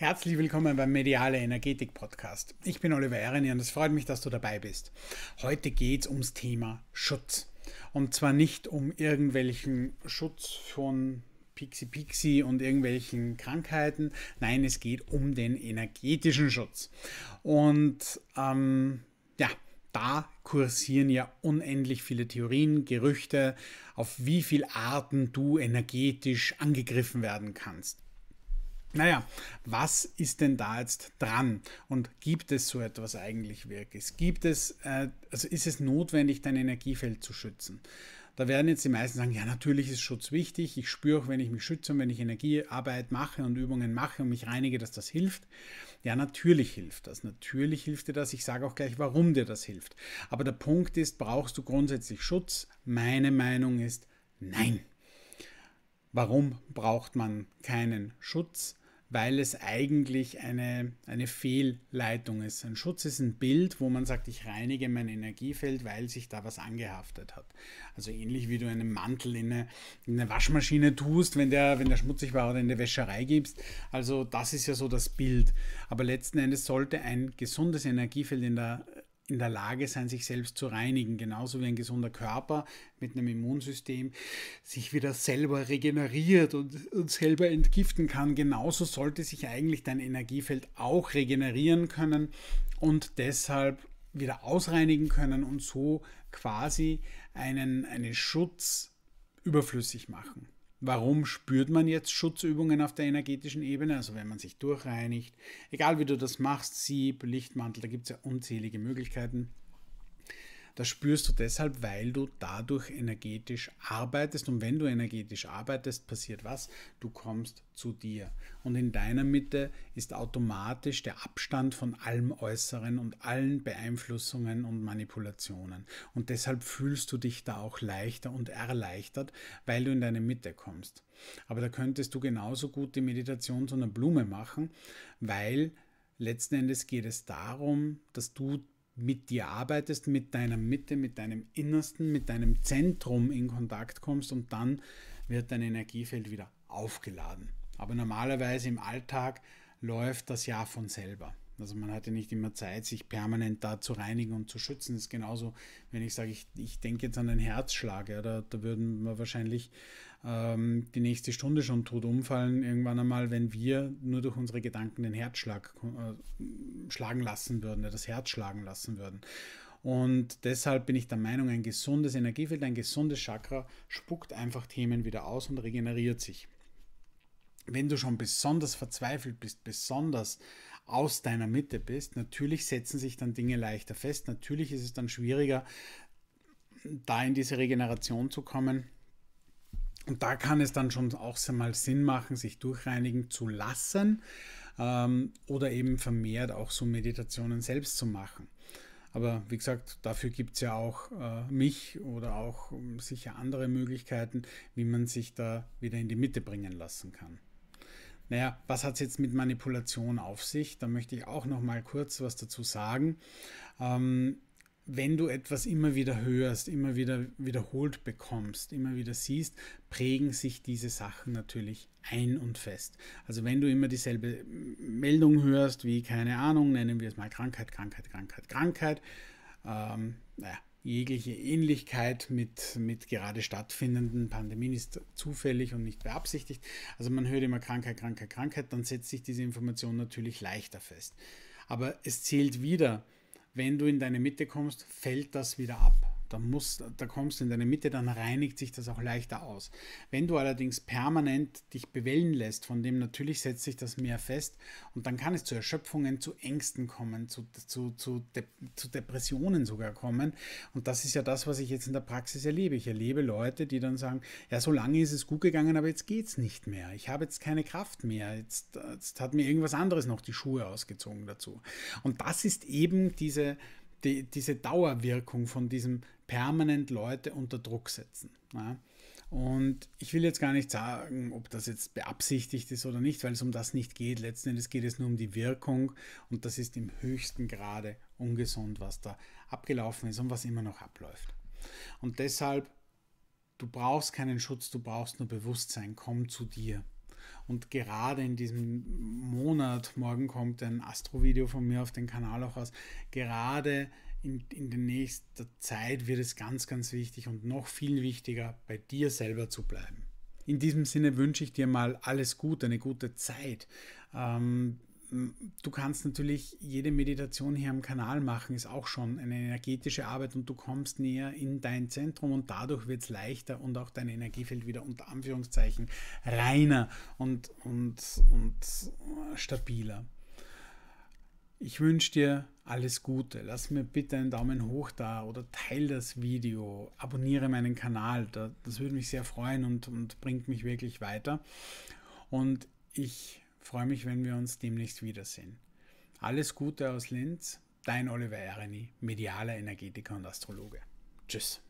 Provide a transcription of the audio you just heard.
Herzlich willkommen beim Mediale Energetik Podcast. Ich bin Oliver Ehreni und es freut mich, dass du dabei bist. Heute geht es ums Thema Schutz. Und zwar nicht um irgendwelchen Schutz von Pixi Pixi und irgendwelchen Krankheiten. Nein, es geht um den energetischen Schutz. Und ähm, ja, da kursieren ja unendlich viele Theorien, Gerüchte, auf wie viele Arten du energetisch angegriffen werden kannst. Naja, was ist denn da jetzt dran? Und gibt es so etwas eigentlich wirklich? Gibt es, äh, also ist es notwendig, dein Energiefeld zu schützen? Da werden jetzt die meisten sagen, ja, natürlich ist Schutz wichtig. Ich spüre auch, wenn ich mich schütze und wenn ich Energiearbeit mache und Übungen mache und mich reinige, dass das hilft. Ja, natürlich hilft das. Natürlich hilft dir das. Ich sage auch gleich, warum dir das hilft. Aber der Punkt ist, brauchst du grundsätzlich Schutz? Meine Meinung ist nein. Warum braucht man keinen Schutz? weil es eigentlich eine, eine Fehlleitung ist. Ein Schutz ist ein Bild, wo man sagt, ich reinige mein Energiefeld, weil sich da was angehaftet hat. Also ähnlich wie du einen Mantel in eine, in eine Waschmaschine tust, wenn der, wenn der schmutzig war oder in die Wäscherei gibst. Also das ist ja so das Bild. Aber letzten Endes sollte ein gesundes Energiefeld in der in der Lage sein, sich selbst zu reinigen, genauso wie ein gesunder Körper mit einem Immunsystem sich wieder selber regeneriert und, und selber entgiften kann. Genauso sollte sich eigentlich dein Energiefeld auch regenerieren können und deshalb wieder ausreinigen können und so quasi einen, einen Schutz überflüssig machen. Warum spürt man jetzt Schutzübungen auf der energetischen Ebene? Also wenn man sich durchreinigt, egal wie du das machst, Sieb, Lichtmantel, da gibt es ja unzählige Möglichkeiten. Das spürst du deshalb, weil du dadurch energetisch arbeitest. Und wenn du energetisch arbeitest, passiert was? Du kommst zu dir. Und in deiner Mitte ist automatisch der Abstand von allem Äußeren und allen Beeinflussungen und Manipulationen. Und deshalb fühlst du dich da auch leichter und erleichtert, weil du in deine Mitte kommst. Aber da könntest du genauso gut die Meditation zu einer Blume machen, weil letzten Endes geht es darum, dass du mit dir arbeitest, mit deiner Mitte, mit deinem Innersten, mit deinem Zentrum in Kontakt kommst und dann wird dein Energiefeld wieder aufgeladen. Aber normalerweise im Alltag läuft das ja von selber. Also man hat ja nicht immer Zeit, sich permanent da zu reinigen und zu schützen. Das ist genauso, wenn ich sage, ich, ich denke jetzt an einen Herzschlag, ja, da, da würden wir wahrscheinlich ähm, die nächste Stunde schon tot umfallen, irgendwann einmal, wenn wir nur durch unsere Gedanken den Herzschlag äh, schlagen lassen würden, ja, das Herz schlagen lassen würden. Und deshalb bin ich der Meinung, ein gesundes Energiefeld, ein gesundes Chakra spuckt einfach Themen wieder aus und regeneriert sich wenn du schon besonders verzweifelt bist, besonders aus deiner Mitte bist, natürlich setzen sich dann Dinge leichter fest. Natürlich ist es dann schwieriger, da in diese Regeneration zu kommen. Und da kann es dann schon auch mal Sinn machen, sich durchreinigen zu lassen ähm, oder eben vermehrt auch so Meditationen selbst zu machen. Aber wie gesagt, dafür gibt es ja auch äh, mich oder auch ähm, sicher andere Möglichkeiten, wie man sich da wieder in die Mitte bringen lassen kann. Naja, was hat es jetzt mit Manipulation auf sich? Da möchte ich auch noch mal kurz was dazu sagen. Ähm, wenn du etwas immer wieder hörst, immer wieder wiederholt bekommst, immer wieder siehst, prägen sich diese Sachen natürlich ein und fest. Also wenn du immer dieselbe Meldung hörst, wie keine Ahnung, nennen wir es mal Krankheit, Krankheit, Krankheit, Krankheit, ähm, naja, jegliche Ähnlichkeit mit, mit gerade stattfindenden Pandemien ist zufällig und nicht beabsichtigt. Also man hört immer Krankheit, Krankheit, Krankheit, dann setzt sich diese Information natürlich leichter fest. Aber es zählt wieder, wenn du in deine Mitte kommst, fällt das wieder ab. Da, musst, da kommst du in deine Mitte, dann reinigt sich das auch leichter aus. Wenn du allerdings permanent dich bewellen lässt, von dem natürlich setzt sich das mehr fest und dann kann es zu Erschöpfungen, zu Ängsten kommen, zu, zu, zu, De zu Depressionen sogar kommen. Und das ist ja das, was ich jetzt in der Praxis erlebe. Ich erlebe Leute, die dann sagen, ja, so lange ist es gut gegangen, aber jetzt geht es nicht mehr. Ich habe jetzt keine Kraft mehr. Jetzt, jetzt hat mir irgendwas anderes noch die Schuhe ausgezogen dazu. Und das ist eben diese, die, diese Dauerwirkung von diesem permanent Leute unter Druck setzen. Ja. Und ich will jetzt gar nicht sagen, ob das jetzt beabsichtigt ist oder nicht, weil es um das nicht geht. Letzten Endes geht es nur um die Wirkung und das ist im höchsten Grade ungesund, was da abgelaufen ist und was immer noch abläuft. Und deshalb, du brauchst keinen Schutz, du brauchst nur Bewusstsein, komm zu dir. Und gerade in diesem Monat, morgen kommt ein Astro-Video von mir auf den Kanal auch raus, gerade in, in der nächsten Zeit wird es ganz, ganz wichtig und noch viel wichtiger, bei dir selber zu bleiben. In diesem Sinne wünsche ich dir mal alles Gute, eine gute Zeit. Ähm, du kannst natürlich jede Meditation hier am Kanal machen, ist auch schon eine energetische Arbeit und du kommst näher in dein Zentrum und dadurch wird es leichter und auch dein Energiefeld wieder unter Anführungszeichen reiner und, und, und stabiler. Ich wünsche dir alles Gute. Lass mir bitte einen Daumen hoch da oder teile das Video, abonniere meinen Kanal. Das würde mich sehr freuen und, und bringt mich wirklich weiter. Und ich freue mich, wenn wir uns demnächst wiedersehen. Alles Gute aus Linz, dein Oliver Ereni, medialer Energetiker und Astrologe. Tschüss.